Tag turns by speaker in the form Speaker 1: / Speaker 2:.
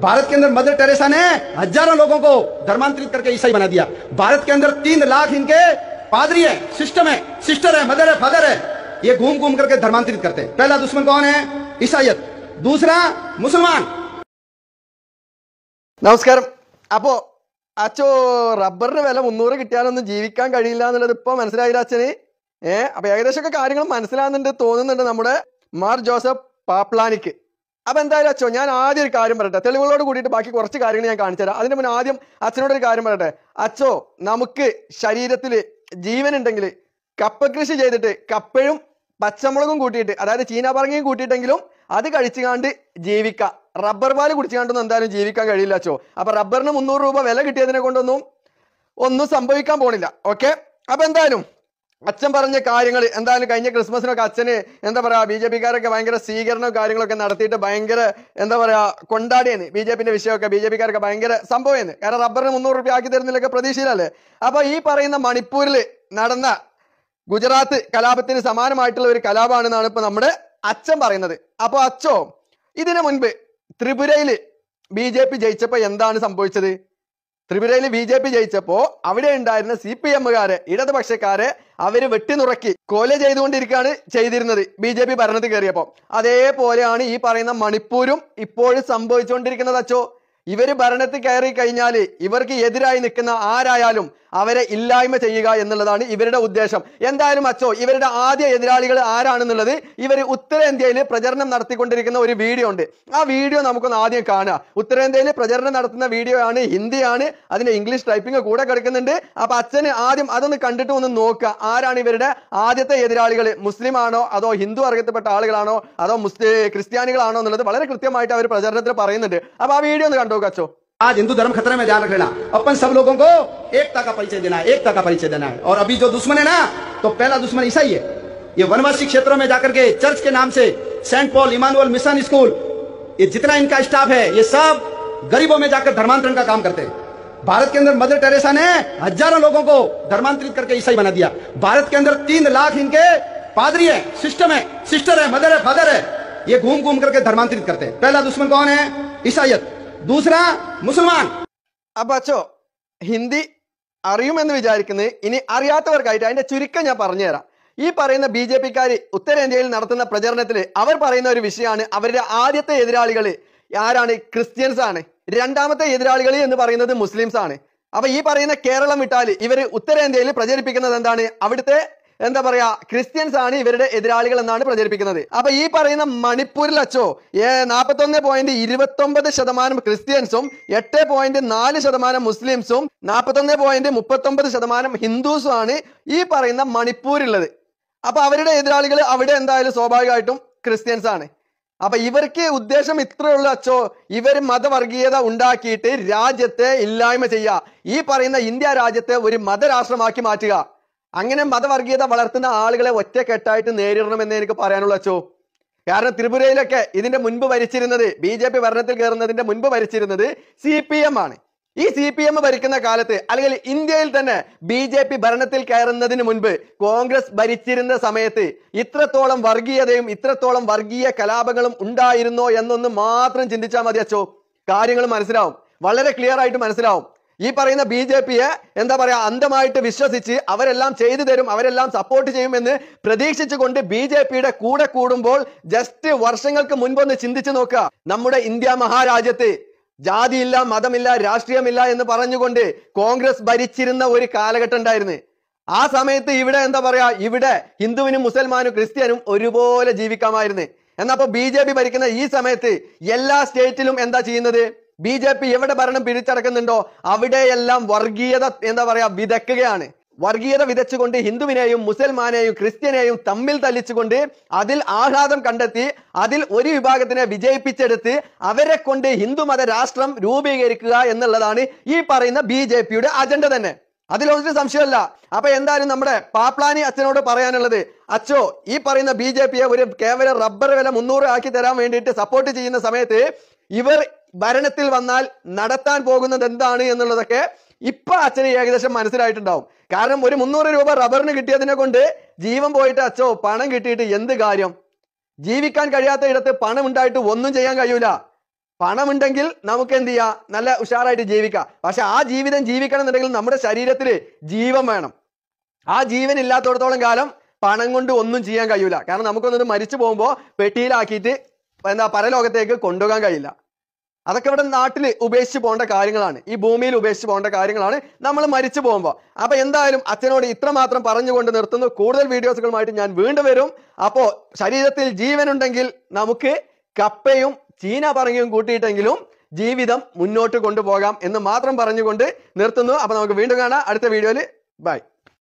Speaker 1: भारत के अंदर mother Teresa ने हजारों लोगों को धर्मांतरित करके ईसाई बना दिया भारत के अंदर तीन लाख इनके पादरी है सिस्टम है सिस्टर है मदर है फादर है ये घूम घूम करके धर्मांतरित करते हैं पहला दुश्मन कौन है ईसाइत दूसरा मुसलमान
Speaker 2: നമസ്കാരം അപ്പോ അച്ചോ റബ്ബറിന് വില മുന്നൂറ് കിട്ടിയാലൊന്നും ജീവിക്കാൻ കഴിയില്ല എന്നുള്ളത് ഇപ്പൊ മനസ്സിലായില്ല അച്ഛന് ഏഹ് അപ്പൊ ഏകദേശമൊക്കെ കാര്യങ്ങൾ മനസ്സിലാകുന്നുണ്ട് അപ്പൊ എന്തായാലും അച്ഛൻ ഞാൻ ആദ്യം ഒരു കാര്യം പറയട്ടെ തെളിവുകളോട് കൂടിയിട്ട് ബാക്കി കുറച്ച് കാര്യങ്ങൾ ഞാൻ കാണിച്ചുതരാം അതിന് മുന്നേ ആദ്യം അച്ഛനോട് ഒരു കാര്യം പറയട്ടെ അച്ഛോ നമുക്ക് ശരീരത്തിൽ ജീവൻ ഉണ്ടെങ്കിൽ കപ്പ കൃഷി ചെയ്തിട്ട് കപ്പഴും പച്ചമുളകും കൂട്ടിയിട്ട് അതായത് ചീന പറങ്ങിയും കൂട്ടിയിട്ടെങ്കിലും അത് കാണ്ട് ജീവിക്കാം റബ്ബർ പാല് കുടിച്ചുകാണ്ടൊന്നും എന്തായാലും ജീവിക്കാൻ കഴിയില്ല അച്ഛോ അപ്പൊ റബ്ബറിന് മുന്നൂറ് രൂപ വില കിട്ടിയതിനെ കൊണ്ടൊന്നും ഒന്നും സംഭവിക്കാൻ പോണില്ല ഓക്കെ അപ്പൊ എന്തായാലും അച്ഛൻ പറഞ്ഞ കാര്യങ്ങൾ എന്തായാലും കഴിഞ്ഞ ക്രിസ്മസിനൊക്കെ അച്ഛന് എന്താ പറയാ ബി ജെ പിക്കാരൊക്കെ ഭയങ്കര സ്വീകരണവും കാര്യങ്ങളൊക്കെ നടത്തിയിട്ട് ഭയങ്കര എന്താ പറയാ കൊണ്ടാടിയെന്ന് ബി ജെ പിന്റെ വിഷയമൊക്കെ ബി ജെ പിക്കാരൊക്കെ ഭയങ്കര സംഭവമായിരുന്നു കാരണം റബ്ബറിന് മുന്നൂറ് റുപ്യ ആക്കി തരുന്നില്ലൊക്കെ പ്രതീക്ഷയിലല്ലേ അപ്പൊ ഈ പറയുന്ന മണിപ്പൂരിൽ നടന്ന ഗുജറാത്ത് കലാപത്തിന് സമാനമായിട്ടുള്ള ഒരു കലാപമാണെന്നാണ് ഇപ്പൊ നമ്മുടെ അച്ഛൻ പറയുന്നത് അപ്പൊ അച്ഛോ ഇതിനു മുൻപ് ത്രിപുരയിൽ ബി ജെ പി ജയിച്ചപ്പോ എന്താണ് സംഭവിച്ചത് ത്രിപുരയിൽ ബി ജെ പി ജയിച്ചപ്പോൾ അവിടെ ഉണ്ടായിരുന്ന സി പി എമ്മുകാര് ഇടതുപക്ഷക്കാരെ അവര് വെട്ടിനുറക്കി കൊല ചെയ്തുകൊണ്ടിരിക്കുകയാണ് ചെയ്തിരുന്നത് ബി ജെ പി ഭരണത്തിൽ കയറിയപ്പോ അതേപോലെയാണ് ഈ പറയുന്ന മണിപ്പൂരും ഇപ്പോഴും സംഭവിച്ചുകൊണ്ടിരിക്കുന്നത് അച്ചോ ഇവർ ഭരണത്തിൽ കയറി കഴിഞ്ഞാൽ ഇവർക്ക് എതിരായി നിൽക്കുന്ന ആരായാലും അവരെ ഇല്ലായ്മ ചെയ്യുക എന്നുള്ളതാണ് ഇവരുടെ ഉദ്ദേശം എന്തായാലും അച്ചോ ഇവരുടെ ആദ്യ എതിരാളികൾ ആരാണെന്നുള്ളത് ഇവർ ഉത്തരേന്ത്യയിൽ പ്രചരണം നടത്തിക്കൊണ്ടിരിക്കുന്ന ഒരു വീഡിയോ ഉണ്ട് ആ വീഡിയോ നമുക്കൊന്ന് ആദ്യം കാണാം ഉത്തരേന്ത്യയിൽ പ്രചരണം നടത്തുന്ന വീഡിയോ ആണ് ഹിന്ദിയാണ് അതിന് ഇംഗ്ലീഷ് ടൈപ്പിംഗ് കൂടെ കിടക്കുന്നുണ്ട് അപ്പൊ അച്ഛന് ആദ്യം അതൊന്ന് കണ്ടിട്ട് ഒന്ന് നോക്കുക ആരാണ് ഇവരുടെ ആദ്യത്തെ എതിരാളികൾ മുസ്ലിം ആണോ അതോ ഹിന്ദു വർഗത്തിൽപ്പെട്ട ആളുകളാണോ അതോ മുസ്ലിം ക്രിസ്ത്യാനികളാണോ എന്നുള്ളത് വളരെ കൃത്യമായിട്ട് അവർ പ്രചരണത്തിൽ പറയുന്നുണ്ട് അപ്പൊ ആ വീഡിയോ ഒന്ന് കണ്ടോ കച്ചോ
Speaker 1: आज हिंदू धर्म खतरे में ध्यान लेना अपन सब लोगों को एकता का परिचय देना है एकता का परिचय देना है और अभी जो दुश्मन है ना तो पहला दुश्मन ईसाई है ये वनवासी क्षेत्रों में जाकर के चर्च के नाम से Saint Paul Emmanuel mission school ये जितना इनका स्टाफ है ये सब गरीबों में जाकर धर्मांतरण का काम करते हैं भारत के अंदर मदर टेरेसा ने हजारों लोगों को धर्मांतरित करके ईसाई बना दिया भारत के अंदर तीन लाख इनके पादरी है सिस्टम है सिस्टर है मदर है फादर है ये घूम घूम करके धर्मांतरित करते हैं पहला दुश्मन कौन है ईसाइत ദൂസരാ മുസൽമാൻ അപ്പൊ അച്ഛോ ഹിന്ദി അറിയുമെന്ന്
Speaker 2: വിചാരിക്കുന്നത് ഇനി അറിയാത്തവർക്കായിട്ട് അതിന്റെ ചുരുക്കം ഞാൻ പറഞ്ഞുതരാം ഈ പറയുന്ന ബി ജെ പിക്കാർ ഉത്തരേന്ത്യയിൽ നടത്തുന്ന പ്രചരണത്തിൽ അവർ പറയുന്ന ഒരു വിഷയമാണ് അവരുടെ ആദ്യത്തെ എതിരാളികൾ ആരാണ് ക്രിസ്ത്യൻസ് ആണ് രണ്ടാമത്തെ എതിരാളികൾ എന്ന് പറയുന്നത് മുസ്ലിംസ് ആണ് അപ്പൊ ഈ പറയുന്ന കേരളം വിട്ടാൽ ഇവർ ഉത്തരേന്ത്യയിൽ പ്രചരിപ്പിക്കുന്നത് എന്താണ് അവിടുത്തെ എന്താ പറയാ ക്രിസ്ത്യൻസ് ആണ് ഇവരുടെ എതിരാളികൾ എന്നാണ് പ്രചരിപ്പിക്കുന്നത് അപ്പൊ ഈ പറയുന്ന മണിപ്പൂരിൽ അച്ചോ ഒന്ന് പോയിന്റ് ഒമ്പത് ശതമാനം ക്രിസ്ത്യൻസും എട്ട് പോയിന്റ് നാല് ശതമാനം മുസ്ലിംസും ഒന്ന് പോയിന്റ് ഒമ്പത് ശതമാനം ഹിന്ദുസും ആണ് ഈ പറയുന്ന ഉള്ളത് അപ്പൊ അവരുടെ എതിരാളികൾ അവിടെ എന്തായാലും സ്വാഭാവികമായിട്ടും ക്രിസ്ത്യൻസ് ആണ് അപ്പൊ ഇവർക്ക് ഉദ്ദേശം ഇത്രയുള്ള അച്ചോ ഇവർ മതവർഗീയത ഉണ്ടാക്കിയിട്ട് രാജ്യത്തെ ഇല്ലായ്മ ചെയ്യുക ഈ പറയുന്ന ഇന്ത്യ രാജ്യത്തെ ഒരു മതരാഷ്ട്രമാക്കി മാറ്റുക അങ്ങനെ മതവർഗീയത വളർത്തുന്ന ആളുകളെ ഒറ്റക്കെട്ടായിട്ട് നേരിടണമെന്ന് എനിക്ക് പറയാനുള്ള അച്ചോ കാരണം ത്രിപുരയിലൊക്കെ ഇതിന്റെ മുൻപ് ഭരിച്ചിരുന്നത് ബി ജെ പി ഭരണത്തിൽ കയറുന്നതിന്റെ മുൻപ് ഭരിച്ചിരുന്നത് സി പി എം ആണ് ഈ സി പി എം ഭരിക്കുന്ന കാലത്ത് അല്ലെങ്കിൽ ഇന്ത്യയിൽ തന്നെ ബി ജെ പി ഭരണത്തിൽ കയറുന്നതിന് മുൻപ് കോൺഗ്രസ് ഭരിച്ചിരുന്ന സമയത്ത് ഇത്രത്തോളം വർഗീയതയും ഇത്രത്തോളം വർഗീയ കലാപങ്ങളും ഉണ്ടായിരുന്നോ എന്നൊന്ന് മാത്രം ചിന്തിച്ചാൽ മതി അച്ചോ കാര്യങ്ങൾ മനസ്സിലാവും വളരെ ക്ലിയർ ആയിട്ട് മനസ്സിലാവും ഈ പറയുന്ന ബി ജെ പിയെ എന്താ പറയുക അന്ധമായിട്ട് വിശ്വസിച്ച് അവരെല്ലാം ചെയ്തു തരും അവരെല്ലാം സപ്പോർട്ട് ചെയ്യുമെന്ന് പ്രതീക്ഷിച്ചുകൊണ്ട് ബി ജെ പിയുടെ കൂടെ കൂടുമ്പോൾ ജസ്റ്റ് വർഷങ്ങൾക്ക് മുൻപൊന്ന് ചിന്തിച്ചു നോക്കുക നമ്മുടെ ഇന്ത്യ മഹാരാജ്യത്ത് ജാതിയില്ല മതമില്ല രാഷ്ട്രീയമില്ല എന്ന് പറഞ്ഞുകൊണ്ട് കോൺഗ്രസ് ഭരിച്ചിരുന്ന ഒരു കാലഘട്ടം ഉണ്ടായിരുന്നു ആ സമയത്ത് ഇവിടെ എന്താ പറയാ ഇവിടെ ഹിന്ദുവിനും മുസൽമാനും ക്രിസ്ത്യാനും ഒരുപോലെ ജീവിക്കാമായിരുന്നു എന്നപ്പോ ബി ജെ പി ഭരിക്കുന്ന ഈ സമയത്ത് എല്ലാ സ്റ്റേറ്റിലും എന്താ ചെയ്യുന്നത് ബി ജെ പി എവിടെ ഭരണം പിടിച്ചടക്കുന്നുണ്ടോ അവിടെയെല്ലാം വർഗീയത എന്താ പറയാ വിതക്കുകയാണ് വർഗീയത വിതച്ചുകൊണ്ട് ഹിന്ദുവിനെയും മുസൽമാനെയും ക്രിസ്ത്യനെയും തമ്മിൽ തല്ലിച്ചുകൊണ്ട് അതിൽ ആഹ്ലാദം കണ്ടെത്തി അതിൽ ഒരു വിഭാഗത്തിനെ വിജയിപ്പിച്ചെടുത്ത് അവരെ കൊണ്ട് ഹിന്ദുമത രാഷ്ട്രം രൂപീകരിക്കുക എന്നുള്ളതാണ് ഈ പറയുന്ന ബി ജെ പിയുടെ അജണ്ട തന്നെ അതിലൊരു സംശയമല്ല അപ്പൊ എന്തായാലും നമ്മുടെ പാപ്ലാനി അച്ഛനോട് പറയാനുള്ളത് അച്ഛോ ഈ പറയുന്ന ബി ജെ പിയെ ഒരു കേവല റബ്ബർ വില മുന്നൂറ് ആക്കി തരാൻ വേണ്ടിയിട്ട് സപ്പോർട്ട് ചെയ്യുന്ന സമയത്ത് ഇവർ ഭരണത്തിൽ വന്നാൽ നടത്താൻ പോകുന്നത് എന്താണ് എന്നുള്ളതൊക്കെ ഇപ്പൊ അച്ഛന് ഏകദേശം മനസ്സിലായിട്ടുണ്ടാവും കാരണം ഒരു മുന്നൂറ് രൂപ റബ്ബറിന് കിട്ടിയതിനെ കൊണ്ട് ജീവൻ പോയിട്ട് അച്ഛോ പണം കിട്ടിയിട്ട് എന്ത് കാര്യം ജീവിക്കാൻ കഴിയാത്ത ഇടത്ത് പണം ഉണ്ടായിട്ട് ഒന്നും ചെയ്യാൻ കഴിയൂല പണമുണ്ടെങ്കിൽ നമുക്ക് എന്ത് ചെയ്യാം നല്ല ഉഷാറായിട്ട് ജീവിക്കാം പക്ഷെ ആ ജീവിതം ജീവിക്കണം എന്നുണ്ടെങ്കിൽ നമ്മുടെ ശരീരത്തിൽ ജീവൻ വേണം ആ ജീവൻ ഇല്ലാത്തടത്തോളം കാലം പണം കൊണ്ട് ഒന്നും ചെയ്യാൻ കഴിയൂല കാരണം നമുക്കൊന്നത് മരിച്ചു പോകുമ്പോൾ പെട്ടിയിലാക്കിയിട്ട് എന്താ പരലോകത്തേക്ക് കൊണ്ടുപോകാൻ കഴിയില്ല അതൊക്കെ ഇവിടെ നാട്ടിൽ ഉപേക്ഷിച്ച് പോകേണ്ട കാര്യങ്ങളാണ് ഈ ഭൂമിയിൽ ഉപേക്ഷിച്ച് പോകേണ്ട കാര്യങ്ങളാണ് നമ്മൾ മരിച്ചു പോകുമ്പോൾ അപ്പോൾ എന്തായാലും അച്ഛനോട് ഇത്രമാത്രം പറഞ്ഞുകൊണ്ട് നിർത്തുന്നു കൂടുതൽ വീഡിയോസുകളുമായിട്ട് ഞാൻ വീണ്ടും വരും അപ്പോൾ ശരീരത്തിൽ ജീവനുണ്ടെങ്കിൽ നമുക്ക് കപ്പയും ചീന പറങ്ങിയും കൂട്ടിയിട്ടെങ്കിലും ജീവിതം മുന്നോട്ട് കൊണ്ടുപോകാം എന്ന് മാത്രം പറഞ്ഞുകൊണ്ട് നിർത്തുന്നു അപ്പോൾ നമുക്ക് വീണ്ടും കാണാം അടുത്ത വീഡിയോയിൽ ബൈ